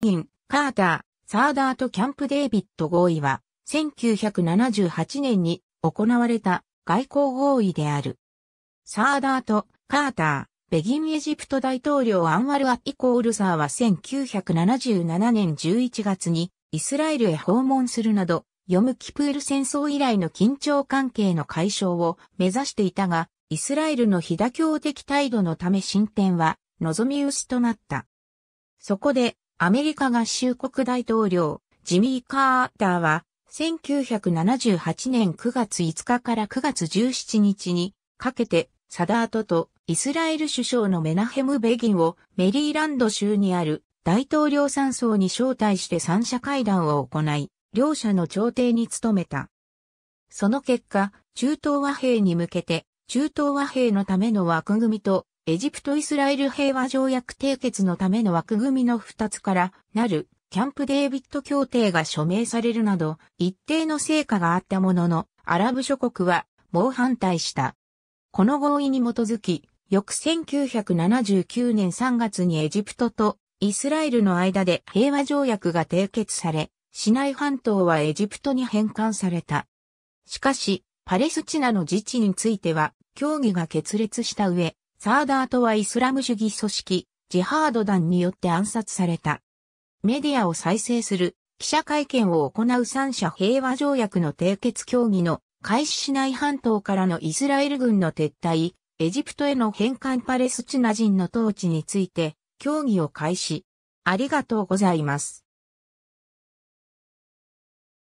ギン、カーター、サーダーとキャンプ・デイビッド合意は、1978年に行われた外交合意である。サーダーとカーター、ベギンエジプト大統領アンワル・アイコールサーは1977年11月にイスラエルへ訪問するなど、ヨムキプール戦争以来の緊張関係の解消を目指していたが、イスラエルの非妥協的態度のため進展は望み薄となった。そこでアメリカ合衆国大統領、ジミー・カーターは、1978年9月5日から9月17日にかけて、サダートとイスラエル首相のメナヘム・ベギンをメリーランド州にある大統領山荘に招待して三者会談を行い、両者の調停に努めた。その結果、中東和平に向けて、中東和平のための枠組みとエジプト・イスラエル平和条約締結のための枠組みの2つからなるキャンプ・デービッド協定が署名されるなど一定の成果があったもののアラブ諸国は猛反対した。この合意に基づき、翌1979年3月にエジプトとイスラエルの間で平和条約が締結され、市内半島はエジプトに返還された。しかし、パレスチナの自治については協議が決裂した上、サーダートはイスラム主義組織、ジハード団によって暗殺された。メディアを再生する、記者会見を行う三者平和条約の締結協議の開始しない半島からのイスラエル軍の撤退、エジプトへの返還パレスチナ人の統治について協議を開始。ありがとうございます。